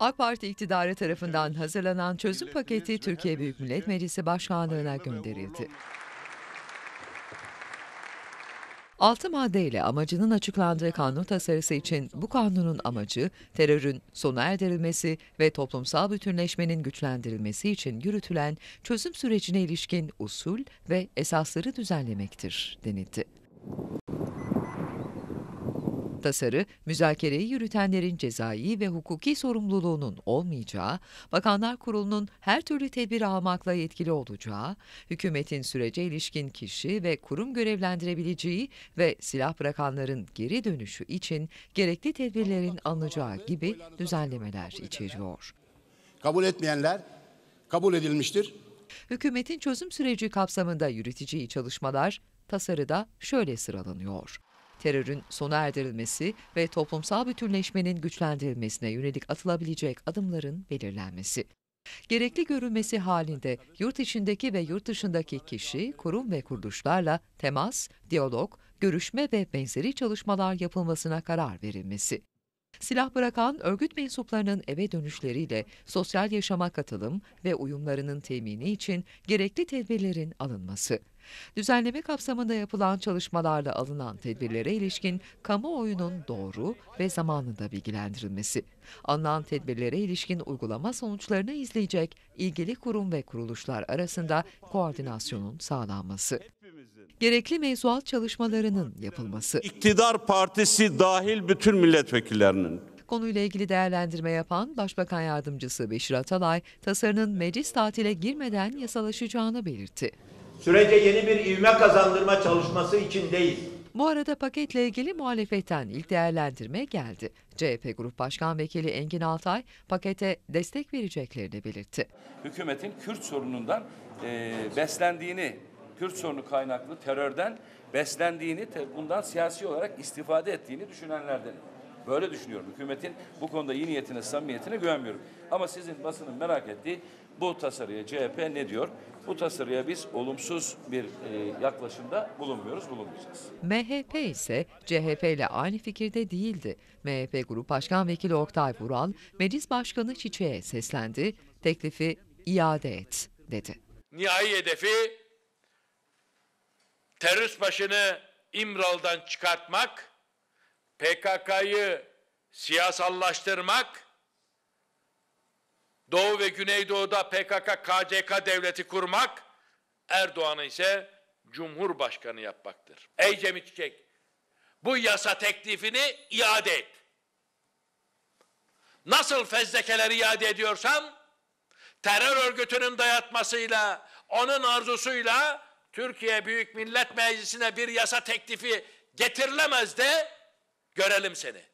AK Parti iktidarı tarafından hazırlanan çözüm paketi Türkiye Büyük Millet Meclisi Başkanlığı'na gönderildi. 6 maddeyle amacının açıklandığı kanun tasarısı için bu kanunun amacı terörün sona erdirilmesi ve toplumsal bütünleşmenin güçlendirilmesi için yürütülen çözüm sürecine ilişkin usul ve esasları düzenlemektir denildi. Tasarı, müzakereyi yürütenlerin cezai ve hukuki sorumluluğunun olmayacağı, Bakanlar Kurulu'nun her türlü tedbir almakla yetkili olacağı, hükümetin sürece ilişkin kişi ve kurum görevlendirebileceği ve silah bırakanların geri dönüşü için gerekli tedbirlerin alınacağı gibi düzenlemeler içeriyor. Kabul etmeyenler kabul edilmiştir. Hükümetin çözüm süreci kapsamında yürüteceği çalışmalar tasarıda şöyle sıralanıyor terörün sona erdirilmesi ve toplumsal bütünleşmenin güçlendirilmesine yönelik atılabilecek adımların belirlenmesi. Gerekli görülmesi halinde yurt içindeki ve yurt dışındaki kişi, kurum ve kuruluşlarla temas, diyalog, görüşme ve benzeri çalışmalar yapılmasına karar verilmesi. Silah bırakan örgüt mensuplarının eve dönüşleriyle sosyal yaşama katılım ve uyumlarının temini için gerekli tedbirlerin alınması. Düzenleme kapsamında yapılan çalışmalarla alınan tedbirlere ilişkin kamuoyunun doğru ve zamanında bilgilendirilmesi. Alınan tedbirlere ilişkin uygulama sonuçlarını izleyecek ilgili kurum ve kuruluşlar arasında koordinasyonun sağlanması. Gerekli mevzuat çalışmalarının yapılması. İktidar partisi dahil bütün milletvekillerinin Konuyla ilgili değerlendirme yapan Başbakan Yardımcısı Beşir Atalay, tasarının meclis tatile girmeden yasalaşacağını belirtti. Sürece yeni bir ivme kazandırma çalışması için değil, bu arada paketle ilgili muhalefetten ilk değerlendirme geldi. CHP Grup Başkan Vekili Engin Altay pakete destek vereceklerini belirtti. Hükümetin Kürt sorunundan e, beslendiğini Kürt sorunu kaynaklı terörden beslendiğini, bundan siyasi olarak istifade ettiğini düşünenlerden. Böyle düşünüyorum. Hükümetin bu konuda iyi niyetine, samimiyetine güvenmiyorum. Ama sizin basının merak ettiği bu tasarıya CHP ne diyor? Bu tasarıya biz olumsuz bir e, yaklaşımda bulunmuyoruz, bulunmayacağız. MHP ise CHP ile aynı fikirde değildi. MHP Grup Başkan Vekili Oktay Vural, Meclis Başkanı Çiçek'e seslendi, teklifi iade et dedi. Nihai hedefi terörist başını İmralı'dan çıkartmak, PKK'yı siyasallaştırmak, Doğu ve Güneydoğu'da PKK, KCK devleti kurmak, Erdoğan'ı ise Cumhurbaşkanı yapmaktır. Ey Cemil Çiçek, bu yasa teklifini iade et. Nasıl fezlekeleri iade ediyorsam, terör örgütünün dayatmasıyla, onun arzusuyla Türkiye Büyük Millet Meclisi'ne bir yasa teklifi getirilemez de görelim seni.